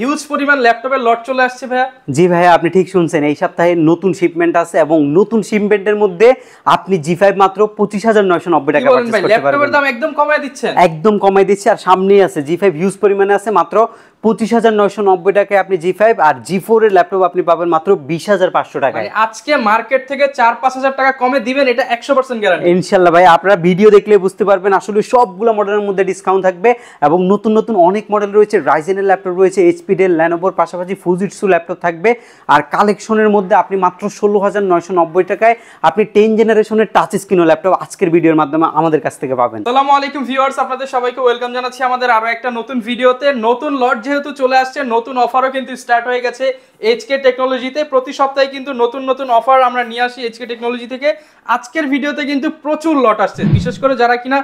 huge পরিমাণ ল্যাপটপের লট চলে আসছে ভাইয়া জি ভাইয়া আপনি ঠিক শুনছেন এই সপ্তাহে নতুন শিপমেন্ট আছে এবং নতুন মধ্যে আপনি জি ফাইভ মাত্র পঁচিশ হাজার নয়শো নব্বই টাকা একদম কমায় দিচ্ছে একদম কমায় দিচ্ছে আর সামনেই আছে জি ফাইভ হিউজ পরিমাণে আছে মাত্র পঁচিশ হাজার নয়শো নব্বই টাকায় আপনি জি ফাইভ আর জি ফোর এর ল্যাপটপ আপনি পাবেন মাত্র বিশ হাজার পাঁচশো টাকায় মানে আজকে মার্কেট থেকে চার পাঁচ হাজার টাকা কমে দিবেন এটা একশো পার্সেন্ট গ্যারান্টি ইনশাল্লাহ ভাই আপনারা ভিডিও দেখলে বুঝতে পারবেন আসলে সবগুলো মডেলের মধ্যে ডিসকাউন্ট থাকবে এবং নতুন নতুন অনেক মডেল রয়েছে রাইজেনের ল্যাপটপ রয়েছে এইচপি ডেল ল্যানোভোর পাশাপাশি ফুজিটসু ল্যাপটপ থাকবে আর কালেকশনের মধ্যে আপনি মাত্র ষোলো হাজার নয়শো নব্বই টাকায় আপনি টেন জেনারেশনের টাচ স্ক্রিন ল্যাপটপ আজকের ভিডিওর মাধ্যমে আমাদের কাছ থেকে পাবেন সালামু আলাইকুম ভিউয়ার্স আপনাদের সবাইকে ওয়েলকাম জানাচ্ছি আমাদের আরো একটা নতুন ভিডিওতে নতুন লট যেহেতু চলে আসছে নতুন অফারও কিন্তু স্টার্ট হয়ে গেছে এইচকে টেকনোলজিতে প্রতি সপ্তাহে কিন্তু নতুন নতুন অফার আমরা নিয়ে আসি এইচকে টেকনোলজি থেকে আজকের ভিডিওতে কিন্তু প্রচুর লট আসছে বিশেষ করে যারা কিনা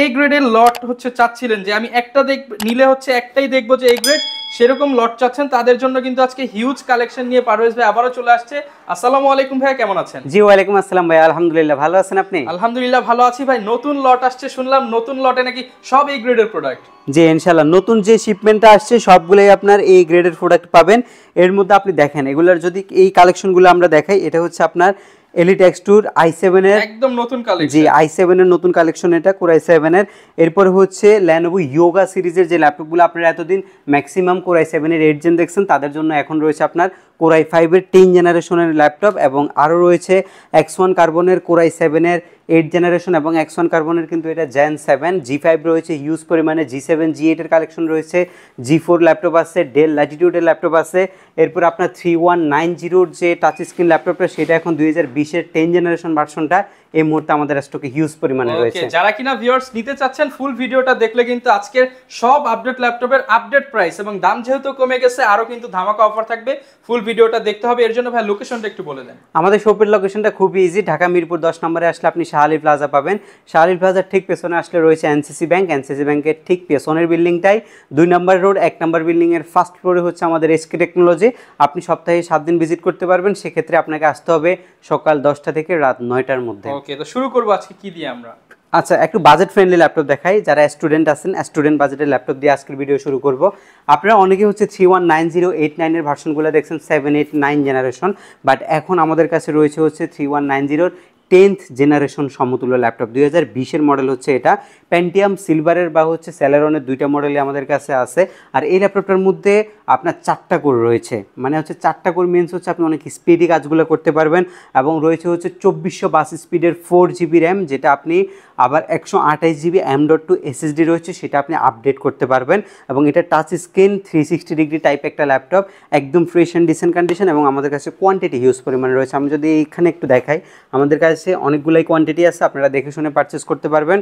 এ গ্রেডের লট হচ্ছে চাচ্ছিলেন যে আমি একটা দেখ নিলে হচ্ছে একটাই দেখবো যে এ গ্রেড সেরকম লট চাচ্ছেন তাদের জন্য কিন্তু আজকে হিউজ কালেকশন নিয়ে পারভেজ ভাই আবারও চলে আসছে আসসালামু আলাইকুম ভাই কেমন আছেন জি ওয়ালাইকুম আসসালাম ভাই আলহামদুলিল্লাহ ভালো আছেন আপনি আলহামদুলিল্লাহ ভালো আছি ভাই নতুন লট আসছে শুনলাম নতুন লটে নাকি সব এই গ্রেডের প্রোডাক্ট জি ইনশাআল্লাহ নতুন যে শিপমেন্টটা আসছে সবগুলোই আপনার এই গ্রেডের প্রোডাক্ট পাবেন এর মধ্যে আপনি দেখেন এগুলার যদি এই কালেকশনগুলো আমরা দেখাই এটা হচ্ছে আপনার এলিট এক্স টুর আই সেভেনের একদম নতুন কালেকশন জি আই সেভেনের নতুন কালেকশন এটা কোরাই সেভেনের এরপর হচ্ছে ল্যানোভো ইয়োগা সিরিজের যে ল্যাপটপগুলো আপনারা এতদিন ম্যাক্সিমাম কোরাই সেভেনের এইট জেন দেখছেন তাদের জন্য এখন রয়েছে আপনার কোরাই ফাইভের টেন জেনারেশনের ল্যাপটপ এবং আরও রয়েছে এক্স ওয়ান কার্বনের কোরাই সেভেনের এইট জেনারেশন এবং এক্স ওয়ান কার্বনের কিন্তু এটা জেন সেভেন জি ফাইভ রয়েছে হিউজ পরিমাণে জি সেভেন জি এইটের কালেকশন রয়েছে জি ফোর ল্যাপটপ আছে ডেল ল্যাটিটিউডের ল্যাপটপ আছে এরপর আপনার থ্রি ওয়ান নাইন জিরোর যে টাচ স্ক্রিন ল্যাপটপটা সেটা এখন দুই হাজার বিশের টেন জেনারেশন ভার্সনটা এই মুহূর্তে আমাদের স্টকে হিউজ পরিমাণে রয়েছে যারা কিনা ভিউয়ার্স নিতে চাচ্ছেন ফুল ভিডিওটা দেখলে কিন্তু আজকের সব আপডেট ল্যাপটপের আপডেট প্রাইস এবং দাম যেহেতু কমে গেছে আরো কিন্তু ধামাকা অফার থাকবে ফুল ভিডিওটা দেখতে হবে এর জন্য ভাই লোকেশনটা একটু বলে দেন আমাদের শপের লোকেশনটা খুব ইজি ঢাকা মিরপুর 10 নম্বরে আসলে আপনি শাহালি প্লাজা পাবেন শাহালি প্লাজার ঠিক পেছনে আসলে রয়েছে এনসিসি ব্যাংক এনসিসি ব্যাংকের ঠিক পেছনের বিল্ডিংটাই দুই নম্বর রোড এক নম্বর বিল্ডিং এর ফার্স্ট ফ্লোরে হচ্ছে আমাদের এসকে টেকনোলজি আপনি সপ্তাহে সাত দিন ভিজিট করতে পারবেন সেক্ষেত্রে আপনাকে আসতে হবে সকাল দশটা থেকে রাত নয়টার মধ্যে ওকে তো শুরু করব আজকে কি দিয়ে আমরা আচ্ছা একটু বাজেট ফ্রেন্ডলি ল্যাপটপ দেখাই যারা স্টুডেন্ট আছেন স্টুডেন্ট বাজেটের ল্যাপটপ দিয়ে আজকের ভিডিও শুরু করব আপনারা অনেকে হচ্ছে three one nine zero eight নাইনের ভার্সনগুলো দেখছেন seven eight nine generation but এখন আমাদের কাছে রয়েছে হচ্ছে থ্রি ওয়ান নাইন জিরোর টেন্থ জেনারেশন সমতুল্য ল্যাপটপ দুই হাজার বিশের মডেল হচ্ছে এটা প্যান্টিয়াম সিলভারের বা হচ্ছে স্যালারনের দুইটা মডেলই আমাদের কাছে আছে আর এই ল্যাপটপটার মধ্যে আপনার চারটা কোর রয়েছে মানে হচ্ছে চারটা কোর মিনস হচ্ছে আপনি অনেক স্পিডি কাজগুলো করতে পারবেন এবং রয়েছে হচ্ছে চব্বিশশো বাস স্পিডের ফোর জিবি র্যাম যেটা আপনি আবার একশো আঠাইশ GB M dot two SSD রয়েছে সেটা আপনি আপডেট করতে পারবেন এবং এটা touch screen three sixty degree type একটা ল্যাপটপ একদম ফ্রেশ অ্যান্ড ডিসেন্ট কন্ডিশন এবং আমাদের কাছে কোয়ান্টিটি হিউজ পরিমাণে রয়েছে আমি যদি এইখানে একটু দেখাই আমাদের কাছে অনেকগুলোই কোয়ান্টিটি আছে আপনারা দেখে শুনে পারচেস করতে পারবেন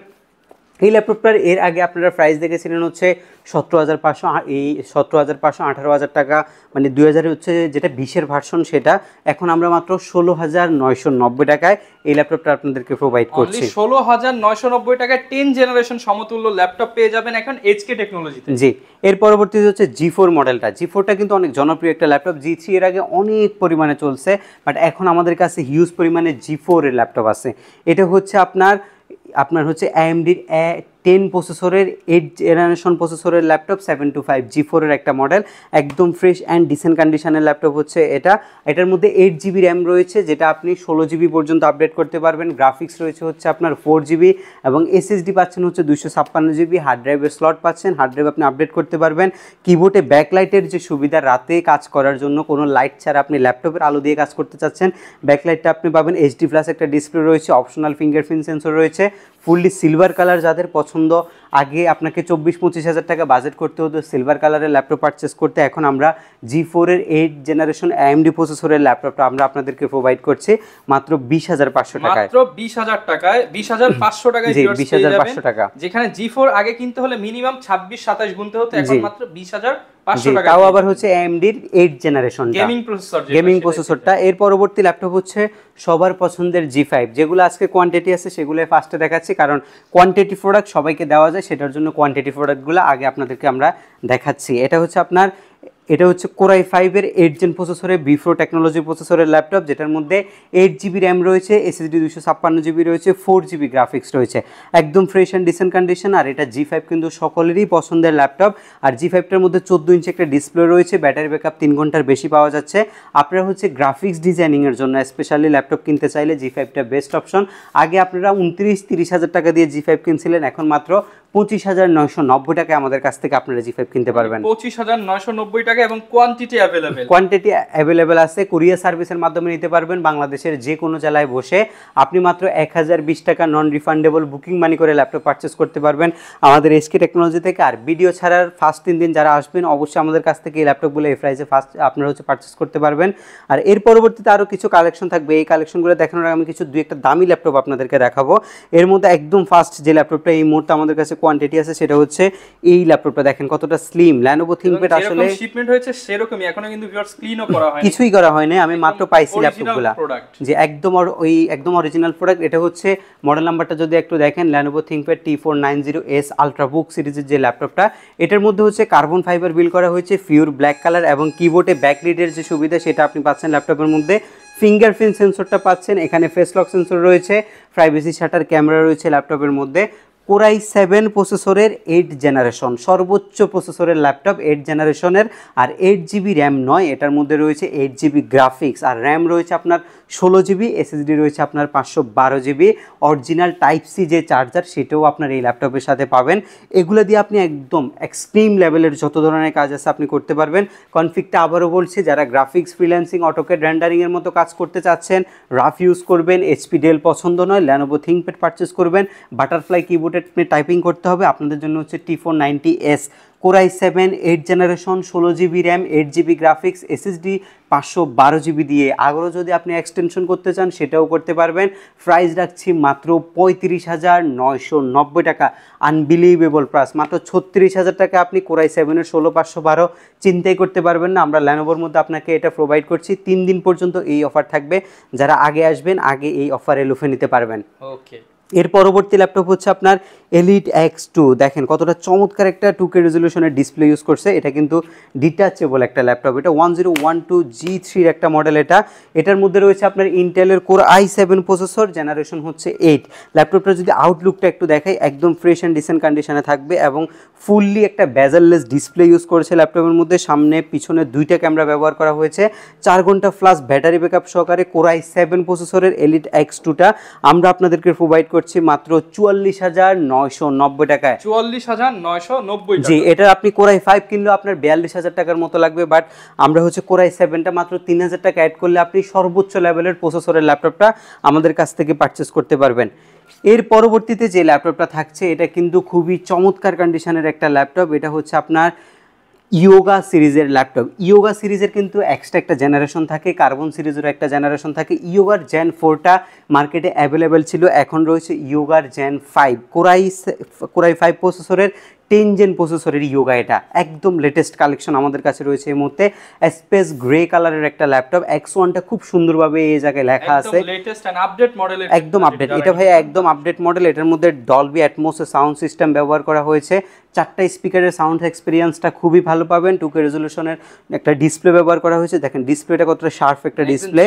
এই ল্যাপটপটার এর আগে আপনারা প্রাইস দেখেছিলেন হচ্ছে সতেরো হাজার পাঁচশো এই সতেরো হাজার পাঁচশো আঠারো হাজার টাকা মানে দুই হাজারে হচ্ছে যেটা বিশের ভার্সন সেটা এখন আমরা মাত্র ষোলো হাজার নয়শো নব্বই টাকায় এই ল্যাপটপটা আপনাদেরকে প্রোভাইড করছি ষোলো হাজার নয়শো নব্বই টাকায় টেন জেনারেশন সমতুল্য ল্যাপটপ পেয়ে যাবেন এখন এইচকে টেকনোলজিতে জি এর পরবর্তীতে হচ্ছে জি ফোর মডেলটা জি ফোরটা কিন্তু অনেক জনপ্রিয় একটা ল্যাপটপ জি থ্রি এর আগে অনেক পরিমাণে চলছে বাট এখন আমাদের কাছে হিউজ পরিমাণে জি ফোর এর ল্যাপটপ আছে এটা হচ্ছে আপনার আপনার হচ্ছে এএমডির এ টেন প্রসেসরের এইট জেনারেশন প্রসেসরের laptop seven two five G ফোরের একটা মডেল একদম ফ্রেশ অ্যান্ড ডিসেন্ট কন্ডিশনের ল্যাপটপ হচ্ছে এটা এটার মধ্যে এইট জিবি র্যাম রয়েছে যেটা আপনি ষোলো জিবি পর্যন্ত আপডেট করতে পারবেন গ্রাফিক্স রয়েছে হচ্ছে আপনার ফোর জিবি এবং এসএসডি পাচ্ছেন হচ্ছে দুশো ছাপ্পান্ন জিবি হার্ড ড্রাইভের স্লট পাচ্ছেন হার্ড ড্রাইভ আপনি আপডেট করতে পারবেন কিবোর্ডে ব্যাকলাইটের যে সুবিধা রাতে কাজ করার জন্য কোনো লাইট ছাড়া আপনি ল্যাপটপের আলো দিয়ে কাজ করতে চাচ্ছেন ব্যাকলাইটটা আপনি পাবেন এইচডি প্লাস একটা ডিসপ্লে রয়েছে অপশনাল ফিঙ্গার প্রিন্ট সেন্সর রয়েছে ফুললি সিলভার কালার যাদের পছন্দ পছন্দ আগে আপনাকে চব্বিশ পঁচিশ হাজার টাকা বাজেট করতে হতো সিলভার কালারের ল্যাপটপ পারচেস করতে এখন আমরা জি ফোরের এইট জেনারেশন এমডি প্রসেসরের ল্যাপটপটা আমরা আপনাদেরকে প্রোভাইড করছি মাত্র বিশ হাজার পাঁচশো টাকা মাত্র বিশ হাজার টাকায় বিশ হাজার পাঁচশো টাকায় বিশ হাজার পাঁচশো টাকা যেখানে জি ফোর আগে কিনতে হলে মিনিমাম ছাব্বিশ সাতাশ গুনতে হতো এখন মাত্র বিশ হাজার তাও আবার হচ্ছে এমডির এইট জেনারেশন গেমিং প্রসেসরটা এর পরবর্তী ল্যাপটপ হচ্ছে সবার পছন্দের জি ফাইভ যেগুলো আজকে কোয়ান্টিটি আছে সেগুলো ফার্স্টে দেখাচ্ছি কারণ কোয়ান্টিটি প্রোডাক্ট সবাইকে দেওয়া যায় সেটার জন্য কোয়ান্টিটি প্রোডাক্টগুলো আগে আপনাদেরকে আমরা দেখাচ্ছি এটা হচ্ছে আপনার এটা হচ্ছে কোরাই ফাইভের এইট জেন প্রসেসরের বিফ্রো টেকনোলজি প্রসেসরের ল্যাপটপ যেটার মধ্যে এইট জিবি র্যাম রয়েছে এসএসডি দুশো ছাপ্পান্ন জিবি রয়েছে ফোর জিবি গ্রাফিক্স রয়েছে একদম ফ্রেশ অ্যান্ড ডিসেন্ট কন্ডিশন আর এটা জি ফাইভ কিন্তু সকলেরই পছন্দের ল্যাপটপ আর জি ফাইভটার মধ্যে চোদ্দো ইঞ্চি একটা ডিসপ্লে রয়েছে ব্যাটারি ব্যাকআপ তিন ঘন্টার বেশি পাওয়া যাচ্ছে আপনারা হচ্ছে গ্রাফিক্স ডিজাইনিংয়ের জন্য স্পেশালি ল্যাপটপ কিনতে চাইলে জি ফাইভটা বেস্ট অপশন আগে আপনারা উনত্রিশ তিরিশ হাজার টাকা দিয়ে জি ফাইভ কিনছিলেন এখন মাত্র পঁচিশ হাজার নয়শো নব্বই টাকায় আমাদের কাছ থেকে আপনারা জি ফাইভ কিনতে পারবেন পঁচিশ হাজার নয়শো নব্বই টাকা এবং কোয়ান্টিটি অ্যাভেলেবেল কোয়ান্টিটি অ্যাভেলেবেল আছে কুরিয়ার সার্ভিসের মাধ্যমে নিতে পারবেন বাংলাদেশের যে কোনো জেলায় বসে আপনি মাত্র এক হাজার বিশ টাকা নন রিফান্ডেবল বুকিং মানি করে ল্যাপটপ পারচেস করতে পারবেন আমাদের এসকে টেকনোলজি থেকে আর ভিডিও ছাড়ার ফার্স্ট তিন দিন যারা আসবেন অবশ্যই আমাদের কাছ থেকে এই ল্যাপটপগুলো এই প্রাইসে ফার্স্ট আপনারা হচ্ছে পারচেস করতে পারবেন আর এর পরবর্তীতে আরও কিছু কালেকশন থাকবে এই কালেকশনগুলো দেখানোর আমি কিছু দুই একটা দামি ল্যাপটপ আপনাদেরকে দেখাবো এর মধ্যে একদম ফার্স্ট যে ল্যাপটপটা এই মুহূর্তে আমাদের কাছে কোয়ান্টিটি আছে সেটা হচ্ছে এই ল্যাপটপটা দেখেন কতটা স্লিম ল্যানোভো থিংকপ্যাড আসলে শিপমেন্ট হয়েছে সেরকমই এখনো কিন্তু ভিউয়ার্স ক্লিনও করা হয়নি কিছুই করা হয়নি আমি মাত্র পাইছি ল্যাপটপগুলো যে একদম ওই একদম অরিজিনাল প্রোডাক্ট এটা হচ্ছে মডেল নাম্বারটা যদি একটু দেখেন Lenovo ThinkPad T490S four nine সিরিজের যে ল্যাপটপটা এটার মধ্যে হচ্ছে কার্বন ফাইবার বিল করা হয়েছে পিওর ব্ল্যাক কালার এবং কিবোর্ডে ব্যাক লিডের যে সুবিধা সেটা আপনি পাচ্ছেন ল্যাপটপের মধ্যে ফিঙ্গারপ্রিন্ট সেন্সরটা পাচ্ছেন এখানে ফেস লক সেন্সর রয়েছে প্রাইভেসি শাটার ক্যামেরা রয়েছে ল্যাপটপের মধ্যে কোরাই সেভেন প্রসেসরের এইট জেনারেশন সর্বোচ্চ প্রসেসরের ল্যাপটপ এইট জেনারেশনের আর এইট জিবি র্যাম নয় এটার মধ্যে রয়েছে এইট জিবি গ্রাফিক্স আর র্যাম রয়েছে আপনার ষোলো জিবি এসএসডি রয়েছে আপনার পাঁচশো বারো জিবি অরিজিনাল টাইপ সি যে চার্জার সেটাও আপনার এই ল্যাপটপের সাথে পাবেন এগুলো দিয়ে আপনি একদম এক্সট্রিম লেভেলের যত ধরনের কাজ আছে আপনি করতে পারবেন কনফিকটা আবারও বলছে যারা গ্রাফিক্স ফ্রিল্যান্সিং অটোকেট র্যান্ডারিংয়ের মতো কাজ করতে চাচ্ছেন রাফ ইউজ করবেন এইচপি ডেল পছন্দ নয় ল্যানোভো থিঙ্কপ্যাড পারচেস করবেন বাটারফ্লাই কিবোর্ড ফরম্যাটে টাইপিং করতে হবে আপনাদের জন্য হচ্ছে T four ninety S core i seven eight generation ষোলো GB RAM eight GB graphics SSD পাঁচশো বারো জিবি দিয়ে আগ্রহ যদি আপনি এক্সটেনশন করতে চান সেটাও করতে পারবেন প্রাইস রাখছি মাত্র পঁয়ত্রিশ হাজার নয়শো নব্বই টাকা আনবিলিভেবল প্রাইস মাত্র ছত্রিশ হাজার টাকা আপনি কোরাই সেভেনের ষোলো পাঁচশো বারো চিন্তাই করতে পারবেন না আমরা ল্যানোভোর মধ্যে আপনাকে এটা প্রোভাইড করছি তিন দিন পর্যন্ত এই অফার থাকবে যারা আগে আসবেন আগে এই অফারে লুফে নিতে পারবেন ওকে এর পরবর্তী ল্যাপটপ হচ্ছে আপনার এলিট এক্স টু দেখেন কতটা চমৎকার একটা টু কে রেজলিউশনের ডিসপ্লে ইউজ করছে এটা কিন্তু ডিটাচেবল একটা ল্যাপটপ এটা one zero one two G থ্রির একটা মডেল এটা এটার মধ্যে রয়েছে আপনার ইন্টেলের core I seven processor generation হচ্ছে এইট ল্যাপটপটা যদি আউটলুকটা একটু দেখাই একদম ফ্রেশ অ্যান্ড ডিসেন্ট কন্ডিশনে থাকবে এবং ফুললি একটা ব্যাজারলেস ডিসপ্লে ইউজ করেছে ল্যাপটপের মধ্যে সামনে পিছনে দুইটা ক্যামেরা ব্যবহার করা হয়েছে চার ঘন্টা ফ্লাস ব্যাটারি ব্যাকআপ সহকারে কোর আই সেভেন প্রসেসরের এলিট এক্স টুটা আমরা আপনাদেরকে প্রোভাইড করছি মাত্র চুয়াল্লিশ হাজার নয়শো নব্বই টাকায় চুয়াল্লিশ হাজার নয়শো নব্বই জি এটা আপনি কোরাই ফাইভ কিনলেও আপনার বিয়াল্লিশ হাজার টাকার মতো লাগবে বাট আমরা হচ্ছে কোরাই সেভেনটা মাত্র তিন হাজার টাকা অ্যাড করলে আপনি সর্বোচ্চ লেভেলের প্রসেসরের ল্যাপটপটা আমাদের কাছ থেকে পারচেস করতে পারবেন এর পরবর্তীতে যে ল্যাপটপটা থাকছে এটা কিন্তু খুবই চমৎকার কন্ডিশনের একটা ল্যাপটপ এটা হচ্ছে আপনার ইয়োগা সিরিজের ল্যাপটপ ইয়োগা সিরিজের কিন্তু এক্সট্রা একটা জেনারেশন থাকে কার্বন সিরিজেরও একটা জেনারেশন থাকে ইয়োগার জেন ফোরটা মার্কেটে অ্যাভেলেবেল ছিল এখন রয়েছে ইয়োগার gen five core i core i five প্রসেসরের টেন জেন প্রসেসরের ইয়োগা এটা একদম লেটেস্ট কালেকশন আমাদের কাছে রয়েছে এই মুহূর্তে স্পেস গ্রে কালারের একটা ল্যাপটপ এক্স ওয়ানটা খুব সুন্দরভাবে এই জায়গায় লেখা আছে একদম আপডেট এটা ভাই একদম আপডেট মডেল এটার মধ্যে ডলবি অ্যাটমোসের সাউন্ড সিস্টেম ব্যবহার করা হয়েছে চারটা স্পিকারের সাউন্ড এক্সপিরিয়েন্সটা খুবই ভালো পাবেন টুকে রেজলিউশনের একটা ডিসপ্লে ব্যবহার করা হয়েছে দেখেন ডিসপ্লেটা কতটা শার্প একটা ডিসপ্লে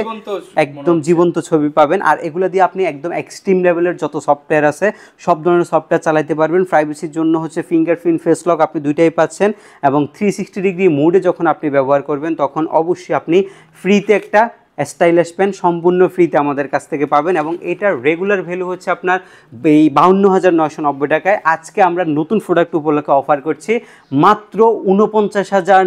একদম জীবন্ত ছবি পাবেন আর এগুলো দিয়ে আপনি একদম এক্সট্রিম লেভেলের যত সফটওয়্যার আছে সব ধরনের সফটওয়্যার চালাইতে পারবেন প্রাইভেসির জন্য হচ্ছে ফিঙ্গারপ্রিন্ট ফেস লক আপনি দুইটাই পাচ্ছেন এবং থ্রি সিক্সটি ডিগ্রি মুডে যখন আপনি ব্যবহার করবেন তখন অবশ্যই আপনি ফ্রিতে একটা স্টাইলাস প্যান্ট সম্পূর্ণ ফ্রিতে আমাদের কাছ থেকে পাবেন এবং এটার রেগুলার ভ্যালু হচ্ছে আপনার এই বাউন্ন হাজার নয়শো নব্বই টাকায় আজকে আমরা নতুন প্রোডাক্ট উপলক্ষে অফার করছি মাত্র উনপঞ্চাশ হাজার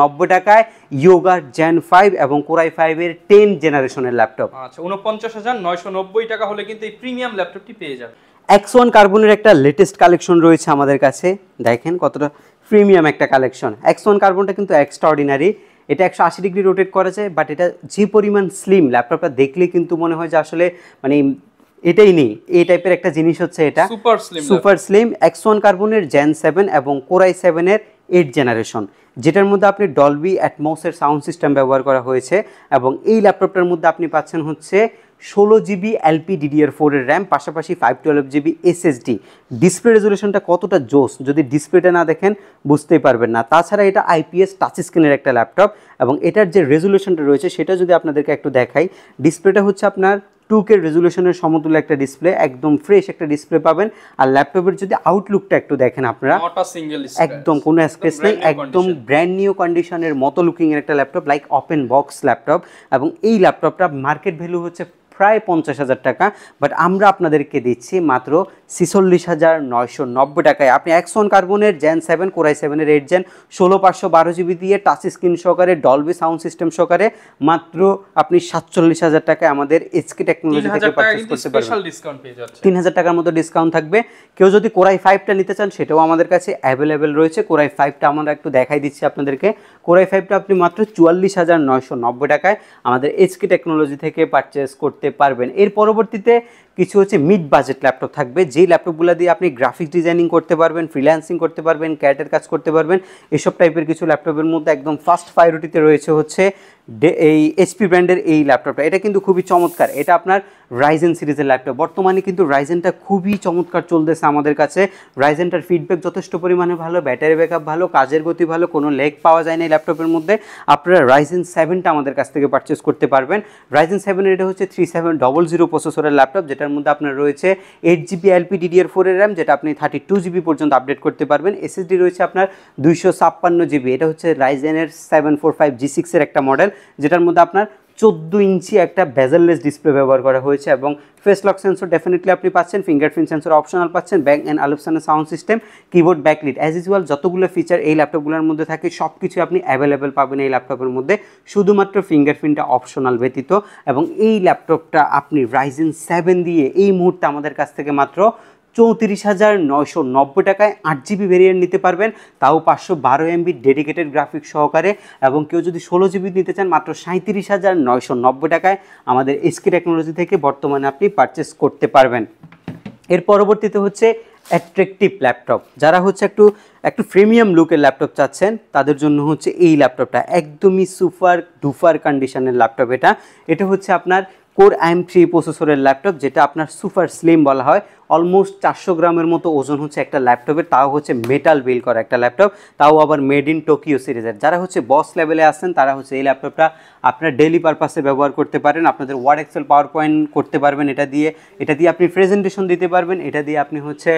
নব্বই টাকায় ইয়োগা জেন ফাইভ এবং কোরাই ফাইভের টেন জেনারেশনের ল্যাপটপ আচ্ছা উনপঞ্চাশ হাজার নয়শো নব্বই টাকা হলে কিন্তু এই প্রিমিয়াম ল্যাপটপটি পেয়ে যাবে এক্স ওয়ান কার্বনের একটা লেটেস্ট কালেকশন রয়েছে আমাদের কাছে দেখেন কতটা প্রিমিয়াম একটা কালেকশন এক্স ওয়ান কার্বনটা কিন্তু এক্সট্রাঅর্ডিনারি এটা একশো আশি ডিগ্রি রোটেট করা যায় বাট এটা যে পরিমাণ স্লিম ল্যাপটপটা দেখলে কিন্তু মনে হয় যে আসলে মানে এটাই নেই এই টাইপের একটা জিনিস হচ্ছে এটা super slim super slim X one কার্বনের জেন সেভেন এবং কোরাই সেভেনের এইট জেনারেশন যেটার মধ্যে আপনি ডলবি অ্যাটমোসের সাউন্ড সিস্টেম ব্যবহার করা হয়েছে এবং এই ল্যাপটপটার মধ্যে আপনি পাচ্ছেন হচ্ছে ষোলো জিবি এলপি ডিডিআর ফোরের র্যাম পাশাপাশি five twelve GB SSD display রেজুলেশনটা কতটা জোস যদি ডিসপ্লেটা না দেখেন বুঝতেই পারবেন না তাছাড়া এটা আইপিএস টাচ স্ক্রিনের একটা ল্যাপটপ এবং এটার যে রেজুলেশনটা রয়েছে সেটা যদি আপনাদেরকে একটু দেখাই ডিসপ্লেটা হচ্ছে আপনার টু কে রেজুলেশনের সমতুল্য একটা ডিসপ্লে একদম ফ্রেশ একটা ডিসপ্লে পাবেন আর ল্যাপটপের যদি আউটলুকটা একটু দেখেন আপনারা একদম কোনো স্পেস নেই একদম ব্র্যান্ড নিউ কন্ডিশনের মতো লুকিংয়ের একটা laptop like open box laptop এবং এই ল্যাপটপটা মার্কেট ভ্যালু হচ্ছে প্রায় পঞ্চাশ হাজার টাকা বাট আমরা আপনাদেরকে দিচ্ছি মাত্র ছিচল্লিশ হাজার নয়শো নব্বই টাকায় আপনি অ্যাক্সন কার্বনের জেন সেভেন কোরাই সেভেনের এইট জেন ষোলো পাঁচশো বারো জিবি দিয়ে টাচ স্ক্রিন সহকারে ডলবি সাউন্ড সিস্টেম সহকারে মাত্র আপনি সাতচল্লিশ হাজার টাকায় আমাদের এসকে টেকনোলজি থেকে পারচেস করতে পারবেন তিন হাজার টাকার মতো ডিসকাউন্ট থাকবে কেউ যদি কোরাই ফাইভটা নিতে চান সেটাও আমাদের কাছে অ্যাভেলেবেল রয়েছে কোরাই ফাইভটা আমরা একটু দেখাই দিচ্ছি আপনাদেরকে কোরাই ফাইভটা আপনি মাত্র চুয়াল্লিশ হাজার নয়শো নব্বই টাকায় আমাদের এসকে টেকনোলজি থেকে পারচেস করতে করতে পারবেন এর পরবর্তীতে কিছু হচ্ছে মিড বাজেট ল্যাপটপ থাকবে যেই ল্যাপটপগুলো দিয়ে আপনি গ্রাফিক্স ডিজাইনিং করতে পারবেন ফ্রিল্যান্সিং করতে পারবেন ক্যাটের কাজ করতে পারবেন এসব টাইপের কিছু ল্যাপটপের মধ্যে একদম ফার্স্ট প্রায়োরিটিতে রয়েছে হচ্ছে এই এইচপি ব্র্যান্ডের এই ল্যাপটপটা এটা কিন্তু খুবই চমৎকার এটা আপনার রাইজেন সিরিজের ল্যাপটপ বর্তমানে কিন্তু রাইজেনটা খুবই চমৎকার চলতেছে আমাদের কাছে রাইজেনটার ফিডব্যাক যথেষ্ট পরিমাণে ভালো ব্যাটারি ব্যাকআপ ভালো কাজের গতি ভালো কোনো লেগ পাওয়া যায় না এই ল্যাপটপের মধ্যে আপনারা রাইজেন সেভেনটা আমাদের কাছ থেকে পারচেস করতে পারবেন রাইজেন সেভেন এটা হচ্ছে থ্রি সেভেন ডবল জিরো প্রসেসরের ল্যাপটপ যেটা যেটার মধ্যে আপনার রয়েছে এইট জিবি এলপি ডিডিআর ফোরের র্যাম যেটা আপনি থার্টি টু জিবি পর্যন্ত আপডেট করতে পারবেন এসএসডি রয়েছে আপনার দুইশো ছাপ্পান্ন জিবি এটা হচ্ছে রাইজেনের সেভেন ফোর ফাইভ জি সিক্সের একটা মডেল যেটার মধ্যে আপনার চোদ্দো ইঞ্চি একটা ভেজাললেস ডিসপ্লে ব্যবহার করা হয়েছে এবং ফেস লক সেন্সর ডেফিনেটলি আপনি পাচ্ছেন ফিঙ্গারপ্রিন্ট সেন্সর অপশনাল পাচ্ছেন ব্যাক অ্যান্ড আলোপসানের sound system keyboard backlit as usual যতগুলো ফিচার এই ল্যাপটপগুলোর মধ্যে থাকে সব কিছু আপনি অ্যাভেলেবেল পাবেন এই ল্যাপটপের মধ্যে শুধুমাত্র ফিঙ্গারপ্রিন্টটা অপশনাল ব্যতীত এবং এই ল্যাপটপটা আপনি রাইজেন সেভেন দিয়ে এই মুহূর্তে আমাদের কাছ থেকে মাত্র চৌত্রিশ হাজার নয়শো নব্বই টাকায় আট জিবি ভেরিয়েন্ট নিতে পারবেন তাও পাঁচশো বারো এমবি ডেডিকেটেড গ্রাফিক্স সহকারে এবং কেউ যদি ষোলো জিবি নিতে চান মাত্র সাঁত্রিশ হাজার নয়শো নব্বই টাকায় আমাদের এসকে টেকনোলজি থেকে বর্তমানে আপনি পারচেস করতে পারবেন এর পরবর্তীতে হচ্ছে অ্যাট্রাকটিভ ল্যাপটপ যারা হচ্ছে একটু একটু প্রিমিয়াম লুকের ল্যাপটপ চাচ্ছেন তাদের জন্য হচ্ছে এই ল্যাপটপটা একদমই সুপার ডুফার কন্ডিশনের ল্যাপটপ এটা এটা হচ্ছে আপনার কোর আইএম থ্রি প্রসেসরের ল্যাপটপ যেটা আপনার সুপার স্লিম বলা হয় অলমোস্ট চারশো গ্রামের মতো ওজন হচ্ছে একটা ল্যাপটপের তাও হচ্ছে মেটাল বিল করা একটা ল্যাপটপ তাও আবার মেড ইন টোকিও সিরিজের যারা হচ্ছে বস লেভেলে আসেন তারা হচ্ছে এই ল্যাপটপটা আপনার ডেলি পারপাসে ব্যবহার করতে পারেন আপনাদের ওয়ার্ড এক্সেল পাওয়ার পয়েন্ট করতে পারবেন এটা দিয়ে এটা দিয়ে আপনি প্রেজেন্টেশন দিতে পারবেন এটা দিয়ে আপনি হচ্ছে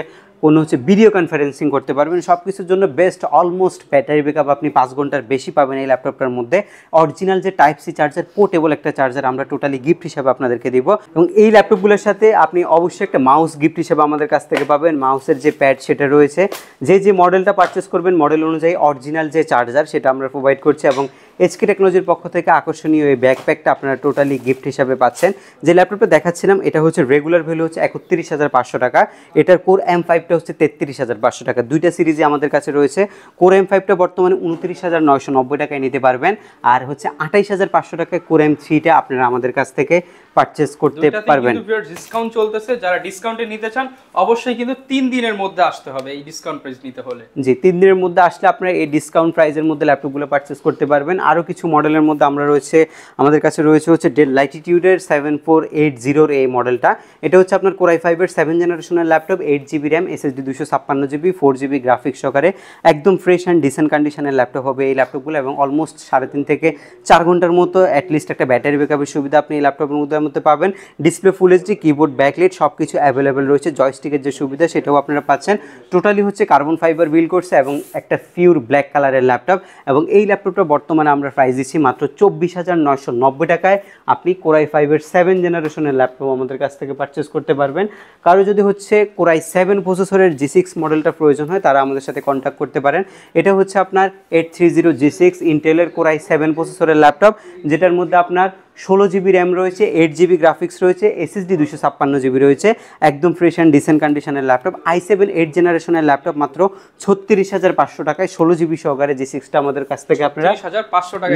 কোনো হচ্ছে ভিডিও কনফারেন্সিং করতে পারবেন সব কিছুর জন্য বেস্ট অলমোস্ট ব্যাটারি ব্যাকআপ আপনি পাঁচ ঘন্টার বেশি পাবেন এই ল্যাপটপটার মধ্যে অরিজিনাল যে টাইপ সি চার্জার পোর্টেবল একটা চার্জার আমরা টোটালি গিফট হিসাবে আপনাদেরকে দিব এবং এই ল্যাপটপগুলোর সাথে আপনি অবশ্যই একটা মাউস গিফট হিসাবে আমাদের কাছ থেকে পাবেন মাউসের যে প্যাড সেটা রয়েছে যে যে মডেলটা পারচেস করবেন মডেল অনুযায়ী অরিজিনাল যে চার্জার সেটা আমরা প্রোভাইড করছি এবং এইচকে টেকনোলজির পক্ষ থেকে আকর্ষণীয় এই ব্যাকপ্যাকটা আপনারা টোটালি গিফট হিসাবে পাচ্ছেন যে ল্যাপটপটা দেখাচ্ছিলাম এটা হচ্ছে রেগুলার ভ্যালু হচ্ছে একত্রিশ হাজার পাঁচশো টাকা এটার কোর এম ফাইভটা হচ্ছে তেত্রিশ হাজার পাঁচশো টাকা দুইটা সিরিজে আমাদের কাছে রয়েছে কোর এম ফাইভটা বর্তমানে উনত্রিশ হাজার নয়শো নব্বই টাকায় নিতে পারবেন আর হচ্ছে আঠাইশ হাজার পাঁচশো টাকায় কোর এম থ্রিটা আপনারা আমাদের কাছ থেকে পারচেস করতে পারবেন ডিসকাউন্ট চলতেছে যারা ডিসকাউন্টে নিতে চান অবশ্যই কিন্তু তিন দিনের মধ্যে আসতে হবে এই ডিসকাউন্ট প্রাইস নিতে হলে জি তিন দিনের মধ্যে আসলে আপনারা এই ডিসকাউন্ট প্রাইসের মধ্যে ল্যাপটপগুলো পারচেস করতে পারবেন আরও কিছু মডেলের মধ্যে আমরা রয়েছে আমাদের কাছে রয়েছে হচ্ছে ডেল লাইটিটিউডের সেভেন ফোর এইট জিরোর এই মডেলটা এটা হচ্ছে আপনার কোরাই ফাইভের সেভেন জেনারেশনের laptop eight GB RAM SSD দুশো ছাপ্পান্ন জিবি ফোর জিবি গ্রাফিক্স সহকারে একদম ফ্রেশ অ্যান্ড ডিসেন্ট কন্ডিশনের ল্যাপটপ হবে এই ল্যাপটপগুলো এবং অলমোস্ট সাড়ে তিন থেকে চার ঘন্টার মতো অ্যাটলিস্ট একটা ব্যাটারি ব্যাকআপের সুবিধা আপনি এই ল্যাপটপের মধ্যে মধ্যে পাবেন display full HD keyboard backlit সব কিছু অ্যাভেলেবেল রয়েছে জয়স্টিকের যে সুবিধা সেটাও আপনারা পাচ্ছেন টোটালি হচ্ছে কার্বন ফাইবার বিল করছে এবং একটা পিওর ব্ল্যাক কালারের ল্যাপটপ এবং এই ল্যাপটপটা বর্তমানে আমরা প্রাইস দিচ্ছি মাত্র চব্বিশ হাজার নব্বই টাকায় আপনি কোরাই ফাইভের সেভেন জেনারেশনের ল্যাপটপ আমাদের কাছ থেকে পারচেস করতে পারবেন কারো যদি হচ্ছে কোরাই সেভেন প্রসেসরের জি সিক্স মডেলটা প্রয়োজন হয় তারা আমাদের সাথে কন্ট্যাক্ট করতে পারেন এটা হচ্ছে আপনার eight three zero G six ইন্টেলের কোরাই সেভেন প্রসেসরের ল্যাপটপ যেটার মধ্যে আপনার ষোলো জিবি র্যাম রয়েছে এইট জিবি গ্রাফিক্স রয়েছে এসএসডি দুশো ছাপ্পান্ন জিবি রয়েছে একদম ফ্রেশ অ্যান্ড ডিসেন্ট কন্ডিশনের ল্যাপটপ আই সেভেন এইট জেনারেশনের ল্যাপটপ মাত্র ছত্রিশ হাজার পাঁচশো টাকায় ষোলো জিবি সহকারে যে সিক্সটা আমাদের কাছ থেকে আপনারা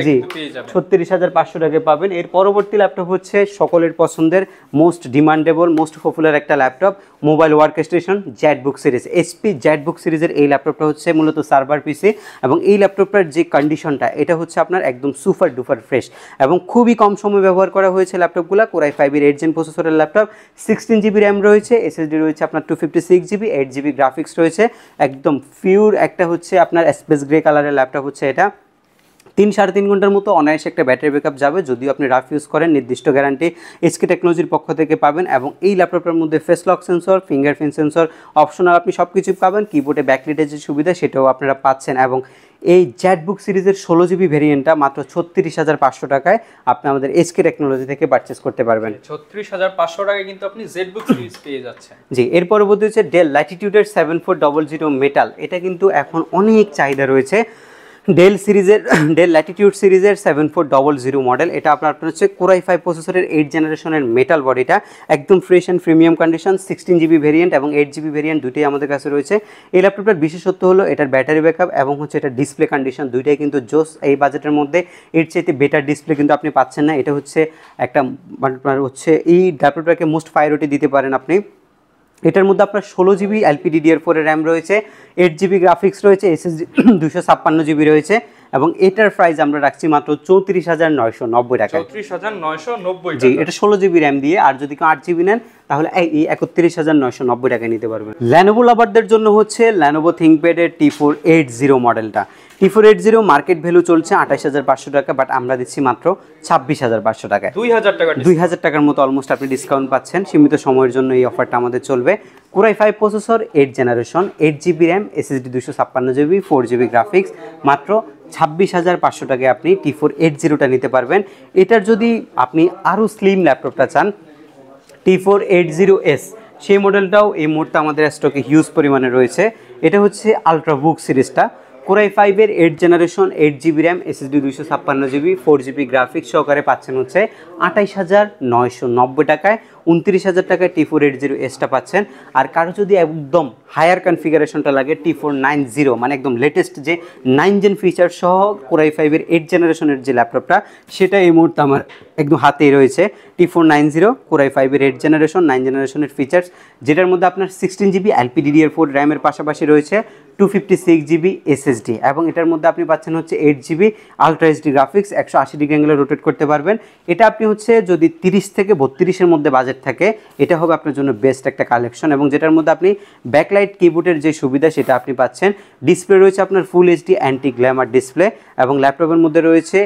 জি ছত্রিশ হাজার পাঁচশো টাকায় পাবেন এর পরবর্তী ল্যাপটপ হচ্ছে সকলের পছন্দের মোস্ট ডিমান্ডেবল মোস্ট পপুলার একটা laptop mobile workstation ZBook series SP ZBook সিরিজের এই ল্যাপটপটা হচ্ছে মূলত সার্ভার পিসি এবং এই ল্যাপটপটার যে কন্ডিশনটা এটা হচ্ছে আপনার একদম সুপার ডুপার ফ্রেশ এবং খুবই কম সময় কমে ব্যবহার করা হয়েছে ল্যাপটপগুলো কোরাই ফাইভের এইট জেন প্রসেসরের ল্যাপটপ সিক্সটিন জিবি র্যাম রয়েছে এসএসডি রয়েছে আপনার two fifty six GB eight GB graphics রয়েছে একদম ফিউর একটা হচ্ছে আপনার স্পেস গ্রে কালারের ল্যাপটপ হচ্ছে এটা তিন সাড়ে তিন ঘন্টার মতো অনায়াসে একটা ব্যাটারি ব্যাকআপ যাবে যদিও আপনি রাফ ইউজ করেন নির্দিষ্ট গ্যারান্টি এসকে টেকনোলজির পক্ষ থেকে পাবেন এবং এই ল্যাপটপের মধ্যে face lock sensor fingerprint sensor optional আপনি সব কিছু পাবেন কিবোর্ডে ব্যাকলিটের যে সুবিধা সেটাও আপনারা পাচ্ছেন এবং এই জ্যাটবুক সিরিজের ষোলো জিবি ভেরিয়েন্টটা মাত্র ছত্রিশ হাজার পাঁচশো টাকায় আপনি আমাদের এসকে টেকনোলজি থেকে পারচেস করতে পারবেন ছত্রিশ হাজার পাঁচশো টাকায় কিন্তু আপনি জেটবুক সিরিজ পেয়ে যাচ্ছেন জি এর পরবর্তী হচ্ছে ডেল ল্যাটিটিউডের seven four double zero metal এটা কিন্তু এখন অনেক চাহিদা রয়েছে ডেল সিরিজের ডেল ল্যাটিটিউড সিরিজের seven four double zero model এটা আপনার আপনার হচ্ছে কোরাই ফাইভ প্রসেসরের এইট জেনারেশনের মেটাল বডিটা একদম fresh and premium condition sixteen GB variant এবং এইট জিবি ভেরিয়েন্ট দুটোই আমাদের কাছে রয়েছে এই ল্যাপটপটার বিশেষত্ব হলো এটার ব্যাটারি ব্যাকআপ এবং হচ্ছে এটা ডিসপ্লে কন্ডিশন দুইটাই কিন্তু জোস এই বাজেটের মধ্যে এর চাইতে বেটার ডিসপ্লে কিন্তু আপনি পাচ্ছেন না এটা হচ্ছে একটা মানে আপনার হচ্ছে এই ল্যাপটপটাকে মোস্ট প্রায়োরিটি দিতে পারেন আপনি এটার মধ্যে আপনার ষোলো জিবি এলপিডিডিআর ফোরের র্যাম রয়েছে এইট জিবি গ্রাফিক্স রয়েছে এসএসডি দুশো ছাপ্পান্ন জিবি রয়েছে এবং এটার প্রাইস আমরা রাখছি মাত্র চৌত্রিশ হাজার নয়শো নব্বই টাকা চৌত্রিশ হাজার নয়শো নব্বই জি এটা ষোলো জিবি র্যাম দিয়ে আর যদি কেউ আট জিবি নেন তাহলে এই একত্রিশ হাজার নয়শো নব্বই টাকায় নিতে পারবেন ল্যানোভো লাভারদের জন্য হচ্ছে ল্যানোভো থিঙ্কপ্যাডের টি ফোর এইট জিরো মডেলটা T four eight zero market value চলছে আঠাশ হাজার পাঁচশো টাকা বাট আমরা দিচ্ছি মাত্র ছাব্বিশ হাজার পাঁচশো টাকায় দুই হাজার টাকা দুই হাজার টাকার মতো অলমোস্ট আপনি ডিসকাউন্ট পাচ্ছেন সীমিত সময়ের জন্য এই অফারটা আমাদের চলবে core i five processor eight generation eight GB RAM SSD দুশো ছাপ্পান্ন জিবি ফোর জিবি গ্রাফিক্স মাত্র ছাব্বিশ হাজার পাঁচশো টাকায় আপনি টি ফোর এইট জিরোটা নিতে পারবেন এটার যদি আপনি আরও স্লিম ল্যাপটপটা চান T four eight zero S সেই মডেলটাও এই মুহূর্তে আমাদের স্টকে হিউজ পরিমাণে রয়েছে এটা হচ্ছে আলট্রা বুক সিরিজটা কোরাই ফাইভের eight generation eight GB RAM SSD দুইশো ছাপ্পান্ন জিবি ফোর জিবি গ্রাফিক্স সহকারে পাচ্ছেন হচ্ছে আটাইশ হাজার নয়শো নব্বই টাকায় উনত্রিশ হাজার টাকায় টি ফোর এইট জিরো এসটা পাচ্ছেন আর কারো যদি একদম হায়ার কনফিগারেশনটা লাগে টি ফোর নাইন জিরো মানে একদম লেটেস্ট যে নাইন জেন ফিচার সহ কোরাই ফাইভের এইট জেনারেশনের যে ল্যাপটপটা সেটা এই মুহূর্তে আমার একদম হাতেই রয়েছে T four nine zero core i ফাইভের এইট জেনারেশন নাইন জেনারেশনের ফিচার্স যেটার মধ্যে আপনার সিক্সটিন জিবি এলপিডিডিএর ফোর র্যামের পাশাপাশি রয়েছে two fifty six GB SSD এবং এটার মধ্যে আপনি পাচ্ছেন হচ্ছে eight GB ultra HD graphics একশো আশি ডিগ্রি অ্যাঙ্গেলে রোটেট করতে পারবেন এটা আপনি হচ্ছে যদি 30 থেকে বত্রিশের মধ্যে বাজেট থাকে এটা হবে আপনার জন্য বেস্ট একটা কালেকশন এবং যেটার মধ্যে আপনি ব্যাকলাইট কিবোর্ডের যে সুবিধা সেটা আপনি পাচ্ছেন ডিসপ্লে রয়েছে আপনার full HD anti glare display এবং ল্যাপটপের মধ্যে রয়েছে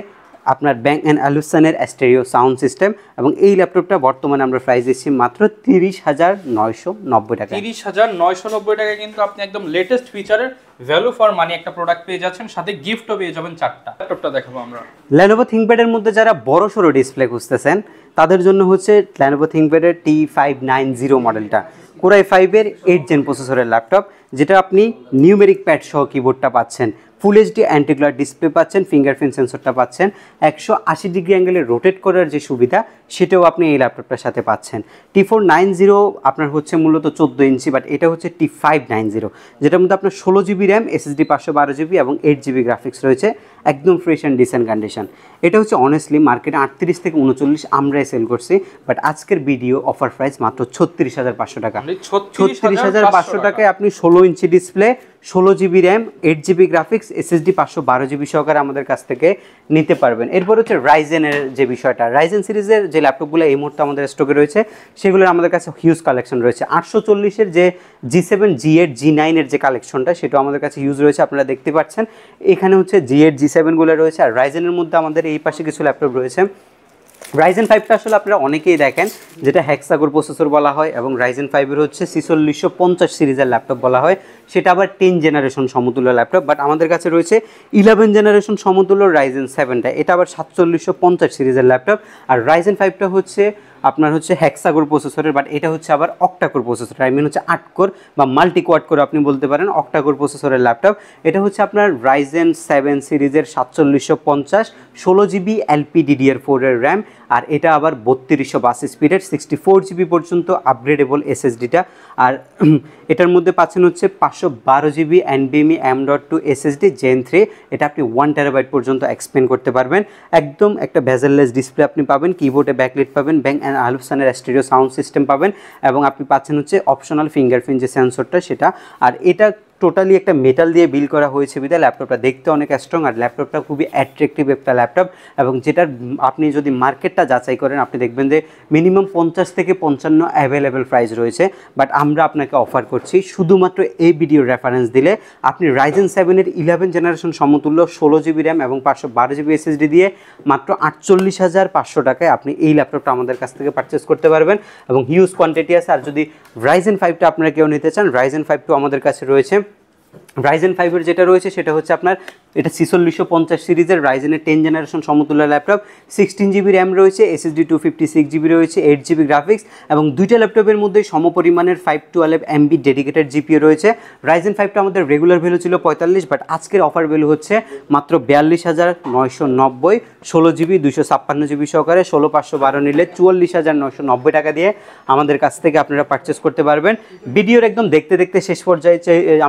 আপনার ব্যাঙ্ক অ্যান্ড অ্যালুসানের অ্যাস্টেরিও সাউন্ড সিস্টেম এবং এই ল্যাপটপটা বর্তমানে আমরা প্রাইস দিচ্ছি মাত্র তিরিশ হাজার নয়শো নব্বই টাকা তিরিশ হাজার নয়শো নব্বই টাকা কিন্তু আপনি একদম লেটেস্ট ফিচারের ভ্যালু ফর মানি একটা প্রোডাক্ট পেয়ে যাচ্ছেন সাথে গিফটও পেয়ে যাবেন চারটা ল্যাপটপটা দেখাবো আমরা ল্যানোভো থিঙ্কপ্যাডের মধ্যে যারা বড় সড়ো ডিসপ্লে খুঁজতেছেন তাদের জন্য হচ্ছে ল্যানোভো থিঙ্কপ্যাডের টি ফাইভ নাইন জিরো মডেলটা কোরাই ফাইভের এইট জেন প্রসেসরের ল্যাপটপ যেটা আপনি নিউমেরিক প্যাড সহ কিবোর্ডটা পাচ্ছেন ফুল এইচডি অ্যান্টিগুলার ডিসপ্লে পাচ্ছেন ফিঙ্গারপ্রিন্ট সেন্সরটা পাচ্ছেন একশো আশি ডিগ্রি অ্যাঙ্গেলে রোটেট করার যে সুবিধা সেটাও আপনি এই ল্যাপটপটার সাথে পাচ্ছেন টি ফোর নাইন জিরো আপনার হচ্ছে মূলত চোদ্দো ইঞ্চি বাট এটা হচ্ছে টি ফাইভ নাইন জিরো যেটার মধ্যে আপনার ষোলো জিবি র্যাম এসএসডি পাঁচশো বারো জিবি এবং এইট জিবি গ্রাফিক্স রয়েছে একদম ফ্রেশ অ্যান্ড ডিসেন্ট কন্ডিশন এটা হচ্ছে অনেস্টলি মার্কেটে আটত্রিশ থেকে উনচল্লিশ আমরাই সেল করছি বাট আজকের ভিডিও অফার প্রাইস মাত্র ছত্রিশ হাজার পাঁচশো টাকা মানে ছত্রিশ হাজার পাঁচশো টাকায় আপনি ষোলো ইঞ্চি ডিসপ্লে ষোলো GB RAM eight GB graphics SSD পাঁচশো বারো জিবি সহকারে আমাদের কাছ থেকে নিতে পারবেন এরপর হচ্ছে রাইজেনের যে বিষয়টা রাইজেন সিরিজের যে ল্যাপটপগুলো এই মুহূর্তে আমাদের স্টকে রয়েছে সেগুলোর আমাদের কাছে হিউজ কালেকশন রয়েছে আটশো চল্লিশের যে জি সেভেন জি এইট জি নাইনের যে কালেকশনটা সেটাও আমাদের কাছে হিউজ রয়েছে আপনারা দেখতে পাচ্ছেন এখানে হচ্ছে জি এইট জি সেভেনগুলো রয়েছে আর রাইজেনের মধ্যে আমাদের এই পাশে কিছু ল্যাপটপ রয়েছে রাইজেন ফাইভটা আসলে আপনারা অনেকেই দেখেন যেটা হ্যাক্সাগোর প্রসেসর বলা হয় এবং রাইজেন ফাইভের হচ্ছে ছিচল্লিশশো পঞ্চাশ সিরিজের ল্যাপটপ বলা হয় সেটা আবার টেন জেনারেশন সমতুল্য ল্যাপটপ বাট আমাদের কাছে রয়েছে ইলেভেন জেনারেশন সমতুল্য রাইজেন সেভেনটা এটা আবার সাতচল্লিশশো পঞ্চাশ সিরিজের ল্যাপটপ আর রাইজেন ফাইভটা হচ্ছে আপনার হচ্ছে হ্যাক্সাগোর প্রসেসরের বাট এটা হচ্ছে আবার অক্টাকোর প্রসেসর আই মিন হচ্ছে আটকোর বা মাল্টি কোয়াডকোর আপনি বলতে পারেন অক্টাকোর প্রসেসরের ল্যাপটপ এটা হচ্ছে আপনার রাইজেন সেভেন সিরিজের সাতচল্লিশশো পঞ্চাশ ষোলো জিবি এলপিডিডিআর ফোরের র্যাম আর এটা আবার বত্রিশশো বাস স্পিডের সিক্সটি ফোর জিবি পর্যন্ত আপগ্রেডেবল এসএসডিটা আর এটার মধ্যে পাচ্ছেন হচ্ছে পাঁচশো বারো জিবি এনবিএমি M dot two SSD gen three এটা আপনি ওয়ান টেরাবাইট পর্যন্ত এক্সপেন্ড করতে পারবেন একদম একটা ভেজাললেস ডিসপ্লে আপনি পাবেন কিবোর্ডে ব্যাকলিট পাবেন ব্যাঙ্ক অ্যান্ড আলুসানের স্টেডিও সাউন্ড সিস্টেম পাবেন এবং আপনি পাচ্ছেন হচ্ছে অপশনাল ফিঙ্গারপ্রিন্ট যে সেন্সরটা সেটা আর এটা টোটালি একটা মেটাল দিয়ে বিল করা হয়েছে বিদায় ল্যাপটপটা দেখতে অনেক স্ট্রং আর ল্যাপটপটা খুবই অ্যাট্রাকটিভ একটা ল্যাপটপ এবং যেটার আপনি যদি মার্কেটটা যাচাই করেন আপনি দেখবেন যে মিনিমাম পঞ্চাশ থেকে পঞ্চান্ন অ্যাভেলেবেল প্রাইস রয়েছে বাট আমরা আপনাকে অফার করছি শুধুমাত্র এই ভিডিওর রেফারেন্স দিলে আপনি রাইজেন সেভেনের ইলেভেন জেনারেশন সমতুল্য ষোলো জিবি র্যাম এবং পাঁচশো বারো জিবি এসএসডি দিয়ে মাত্র আটচল্লিশ হাজার পাঁচশো টাকায় আপনি এই ল্যাপটপটা আমাদের কাছ থেকে পারচেস করতে পারবেন এবং হিউজ কোয়ান্টিটি আছে আর যদি রাইজেন ফাইভটা আপনারা কেউ নিতে চান রাইজেন ফাইভ টু আমাদের কাছে রয়েছে রাইজেন ফাইভের যেটা রয়েছে সেটা হচ্ছে আপনার এটা ছিচল্লিশশো পঞ্চাশ সিরিজের রাইজেনের টেন জেনারেশন সমতুল্য ল্যাপটপ সিক্সটিন জিবি র্যাম রয়েছে SSD two fifty six GB রয়েছে এইট জিবি গ্রাফিক্স এবং দুইটা ল্যাপটপের মধ্যে সমপরিমাণের five twelve MB dedicated GPU রয়েছে রাইজেন ফাইভটা আমাদের রেগুলার ভ্যালু ছিল পঁয়তাল্লিশ বাট আজকের অফার ভ্যালু হচ্ছে মাত্র বিয়াল্লিশ হাজার নয়শো নব্বই ষোলো জিবি দুশো ছাপ্পান্ন জিবি সহকারে ষোলো পাঁচশো বারো নিলে চুয়াল্লিশ হাজার নয়শো নব্বই টাকা দিয়ে আমাদের কাছ থেকে আপনারা পারচেস করতে পারবেন ভিডিওর একদম দেখতে দেখতে শেষ পর্যায়ে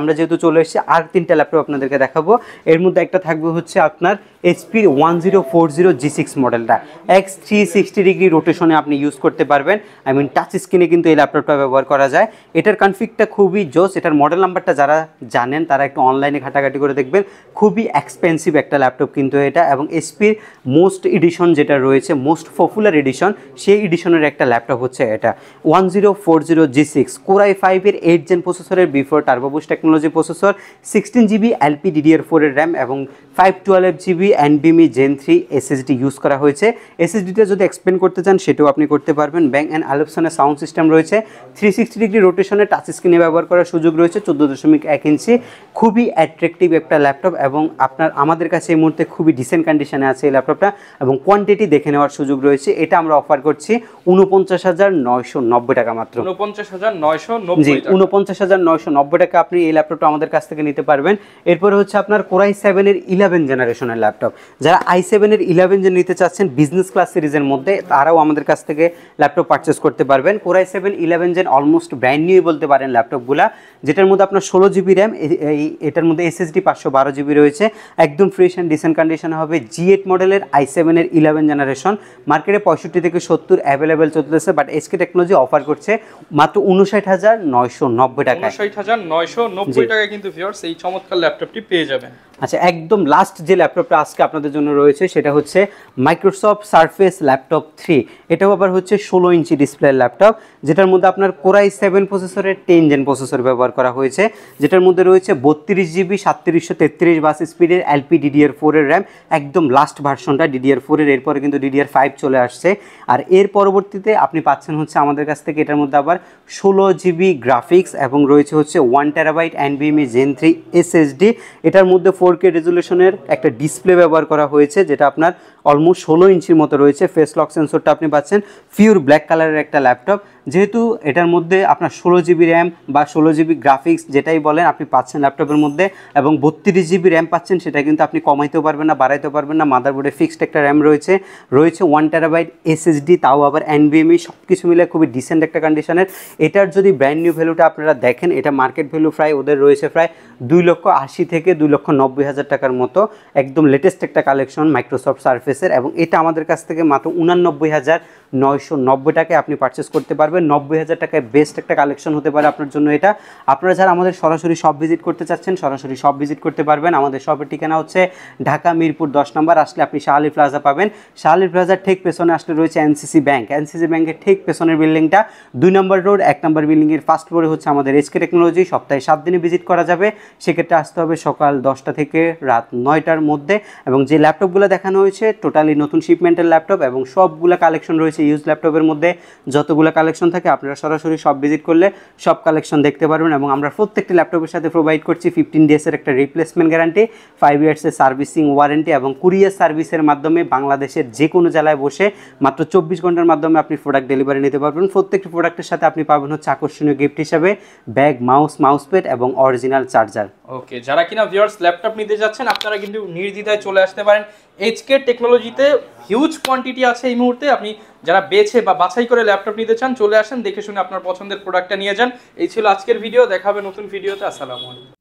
আমরা যেহেতু চলে এসেছি আর তিনটা ল্যাপটপ আপনাদেরকে দেখাবো এর মধ্যে মধ্যে একটা থাকবে হচ্ছে আপনার HP one zero four zero G six মডেলটা এক্স থ্রি সিক্সটি ডিগ্রি রোটেশনে আপনি ইউজ করতে পারবেন আই মিন টাচ স্ক্রিনে কিন্তু এই ল্যাপটপটা ব্যবহার করা যায় এটার কনফিকটা খুবই জোস এটার মডেল নাম্বারটা যারা জানেন তারা একটু অনলাইনে ঘাটাঘাটি করে দেখবেন খুবই এক্সপেন্সিভ একটা ল্যাপটপ কিন্তু এটা এবং এসপির মোস্ট এডিশন যেটা রয়েছে মোস্ট পপুলার এডিশন সেই এডিশনের একটা ল্যাপটপ হচ্ছে এটা one zero four zero G six core i ফাইভের এইট জেন প্রসেসরের before turbo boost technology processor sixteen GB LP DDR ফোরের র্যাম এবং ফাইভ টুয়েলভ জিবি এনবিমি জেন থ্রি এসএসডি ইউজ করা হয়েছে এসএসডিতে যদি এক্সপ্লেন করতে চান সেটাও আপনি করতে পারবেন ব্যাঙ্ক অ্যান্ড আলেপসনের সাউন্ড সিস্টেম রয়েছে থ্রি সিক্সটি ডিগ্রি রোটেশনে টাচ স্ক্রিনে ব্যবহার করার সুযোগ রয়েছে চোদ্দো দশমিক এক ইঞ্চি খুবই অ্যাট্রাকটিভ একটা ল্যাপটপ এবং আপনার আমাদের কাছে এই মুহূর্তে খুবই ডিসেন্ট কন্ডিশনে আছে এই ল্যাপটপটা এবং কোয়ান্টিটি দেখে নেওয়ার সুযোগ রয়েছে এটা আমরা অফার করছি উনপঞ্চাশ হাজার নয়শো নব্বই টাকা মাত্র উনপঞ্চাশ হাজার নয়শো জি ঊনপঞ্চাশ হাজার নয়শো নব্বই টাকা আপনি এই ল্যাপটপটা আমাদের কাছ থেকে নিতে পারবেন এরপরে হচ্ছে আপনার কোরাই সেভেনের ইলেভেন জেনারেশনের ল্যাপটপ যারা আই সেভেনের ইলেভেন যে নিতে চাচ্ছেন বিজনেস ক্লাস সিরিজের মধ্যে তারাও আমাদের কাছ থেকে ল্যাপটপ পারচেস করতে পারবেন core I seven eleven gen almost brand নিউই বলতে পারেন ল্যাপটপগুলো যেটার মধ্যে আপনার ষোলো জিবি র্যাম এই এটার মধ্যে এসএসডি পাঁচশো বারো জিবি রয়েছে একদম ফ্রেশ অ্যান্ড ডিসেন্ট কন্ডিশন হবে জি এইট মডেলের আই সেভেনের ইলেভেন জেনারেশন মার্কেটে পঁয়ষট্টি থেকে সত্তর অ্যাভেলেবেল চলতেছে বাট এসকে টেকনোলজি অফার করছে মাত্র উনষাট হাজার নয়শো নব্বই টাকা উনষাট হাজার নয়শো নব্বই টাকায় কিন্তু ভিওর্স এই চমৎকার ল্যাপটপটি পেয়ে যাবেন আচ্ছা একদম লাস্ট যে ল্যাপটপটা আজকে আপনাদের জন্য রয়েছে সেটা হচ্ছে মাইক্রোসফট সারফেস ল্যাপটপ থ্রি এটাও আবার হচ্ছে ষোলো ইঞ্চি ডিসপ্লে ল্যাপটপ যেটার মধ্যে আপনার কোরাই সেভেন প্রসেসরের টেন জেন প্রসেসর ব্যবহার করা হয়েছে যেটার মধ্যে রয়েছে বত্রিশ জিবি সাতত্রিশশো তেত্রিশ বাস স্পিডের এলপি ডিডিআর ফোরের র্যাম একদম লাস্ট ভার্সনটা ডিডিআর ফোরের এরপরে কিন্তু ডিডিআর ফাইভ চলে আসছে আর এর পরবর্তীতে আপনি পাচ্ছেন হচ্ছে আমাদের কাছ থেকে এটার মধ্যে আবার ষোলো জিবি গ্রাফিক্স এবং রয়েছে হচ্ছে ওয়ান টেরাবাইট এনবিএমই জেন থ্রি এসএসডি এটার মধ্যে ফোর কে রেজুলেশনের একটা ডিসপ্লে ব্যবহার করা হয়েছে যেটা আপনার অলমোস্ট ষোলো ইঞ্চির মতো রয়েছে ফেস লক সেন্সরটা আপনি পাচ্ছেন ফিউর ব্ল্যাক কালারের একটা ল্যাপটপ যেহেতু এটার মধ্যে আপনার ষোলো জিবি র্যাম বা ষোলো জিবি গ্রাফিক্স যেটাই বলেন আপনি পাচ্ছেন ল্যাপটপের মধ্যে এবং বত্রিশ জিবি র্যাম পাচ্ছেন সেটা কিন্তু আপনি কমাইতেও পারবেন না বাড়াইতেও পারবেন না মাদারবোর্ডে ফিক্সড একটা র্যাম রয়েছে রয়েছে ওয়ান টেরাবাইট এসএসডি তাও আবার এনবিএমই e, সব কিছু মিলে খুবই ডিসেন্ট একটা কন্ডিশনের এটার যদি ব্র্যান্ড নিউ ভ্যালুটা আপনারা দেখেন এটা মার্কেট ভ্যালু প্রায় ওদের রয়েছে প্রায় দুই লক্ষ আশি থেকে দুই লক্ষ নব্বই হাজার টাকার মতো একদম লেটেস্ট একটা কালেকশন মাইক্রোসফট সার্ফেসের এবং এটা আমাদের কাছ থেকে মাত্র উনানব্বই হাজার নয়শো নব্বই টাকায় আপনি পারচেস করতে পারবেন হবে নব্বই হাজার টাকায় বেস্ট একটা কালেকশন হতে পারে আপনার জন্য এটা আপনারা যারা আমাদের সরাসরি সব ভিজিট করতে চাচ্ছেন সরাসরি সব ভিজিট করতে পারবেন আমাদের শপের ঠিকানা হচ্ছে ঢাকা মিরপুর দশ নম্বর আসলে আপনি শাহালি প্লাজা পাবেন শাহালি প্লাজার ঠিক পেছনে আসলে রয়েছে এনসিসি ব্যাংক এনসিসি ব্যাংকের ঠিক পেছনের বিল্ডিংটা দুই নম্বর রোড এক নম্বর বিল্ডিংয়ের ফার্স্ট ফ্লোরে হচ্ছে আমাদের এসকে টেকনোলজি সপ্তাহে সাত দিনে ভিজিট করা যাবে সেক্ষেত্রে আসতে হবে সকাল দশটা থেকে রাত নয়টার মধ্যে এবং যে ল্যাপটপগুলো দেখানো হয়েছে টোটালি নতুন শিপমেন্টের ল্যাপটপ এবং সবগুলো কালেকশন রয়েছে ইউজ ল্যাপটপের মধ্যে যতগুলো কালেকশন কালেকশন থাকে আপনারা সরাসরি সব ভিজিট করলে সব কালেকশন দেখতে পারবেন এবং আমরা প্রত্যেকটি ল্যাপটপের সাথে প্রোভাইড করছি ফিফটিন ডেসের একটা রিপ্লেসমেন্ট গ্যারান্টি ফাইভ ইয়ার্সের সার্ভিসিং ওয়ারেন্টি এবং কুরিয়ার সার্ভিসের মাধ্যমে বাংলাদেশের যে কোনো জেলায় বসে মাত্র চব্বিশ ঘন্টার মাধ্যমে আপনি প্রোডাক্ট ডেলিভারি নিতে পারবেন প্রত্যেকটি প্রোডাক্টের সাথে আপনি পাবেন হচ্ছে আকর্ষণীয় গিফট হিসাবে ব্যাগ মাউস মাউস পেট এবং অরিজিনাল চার্জার ওকে যারা কিনা ভিউয়ার্স ল্যাপটপ নিতে যাচ্ছেন আপনারা কিন্তু নির্দ্বিধায় চলে আসতে পারেন এইচকে টেকনোলজিতে হিউজ কোয়ান্টিটি আছে এই মুহূর্তে আপনি যারা বেছে বা বাছাই করে ল্যাপটপ নিতে চান চলে আসেন দেখে শুনে আপনার পছন্দের প্রোডাক্টটা নিয়ে যান এই ছিল আজকের ভিডিও দেখাবে নতুন ভিডিওতে আসসালামু আলাইকুম